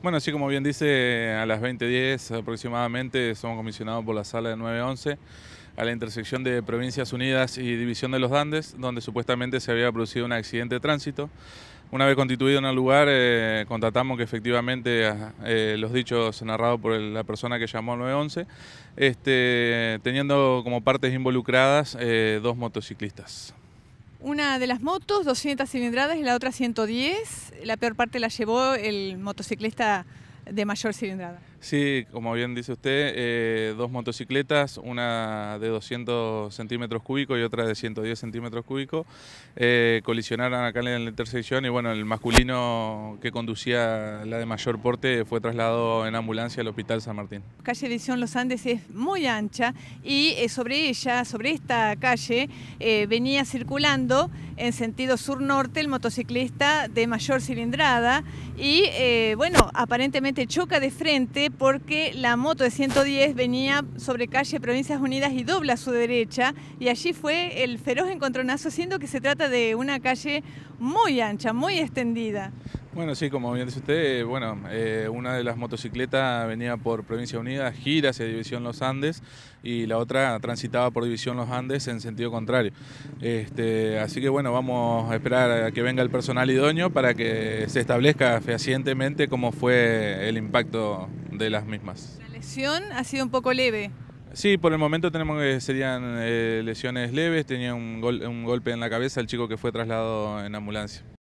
Bueno, así como bien dice, a las 20.10 aproximadamente somos comisionados por la sala de 911 a la intersección de Provincias Unidas y División de los Andes, donde supuestamente se había producido un accidente de tránsito. Una vez constituido en el lugar, eh, que efectivamente eh, los dichos narrados por la persona que llamó al 911, este, teniendo como partes involucradas eh, dos motociclistas. Una de las motos, 200 cilindradas, y la otra 110. La peor parte la llevó el motociclista de mayor cilindrada. Sí, como bien dice usted, eh, dos motocicletas, una de 200 centímetros cúbicos y otra de 110 centímetros cúbicos, eh, colisionaron acá en la intersección y bueno, el masculino que conducía la de mayor porte fue trasladado en ambulancia al Hospital San Martín. Calle Edición Los Andes es muy ancha y eh, sobre ella, sobre esta calle, venía circulando en sentido sur-norte el motociclista de mayor cilindrada y eh, bueno, aparentemente choca de frente porque la moto de 110 venía sobre calle Provincias Unidas y dobla a su derecha y allí fue el feroz encontronazo siendo que se trata de una calle muy ancha, muy extendida. Bueno, sí, como bien dice usted, eh, bueno, eh, una de las motocicletas venía por Provincia Unida, gira hacia División Los Andes, y la otra transitaba por División Los Andes en sentido contrario. Este, así que bueno, vamos a esperar a que venga el personal idóneo para que se establezca fehacientemente cómo fue el impacto de las mismas. La lesión ha sido un poco leve. Sí, por el momento tenemos que serían eh, lesiones leves, tenía un golpe en la cabeza el chico que fue trasladado en ambulancia.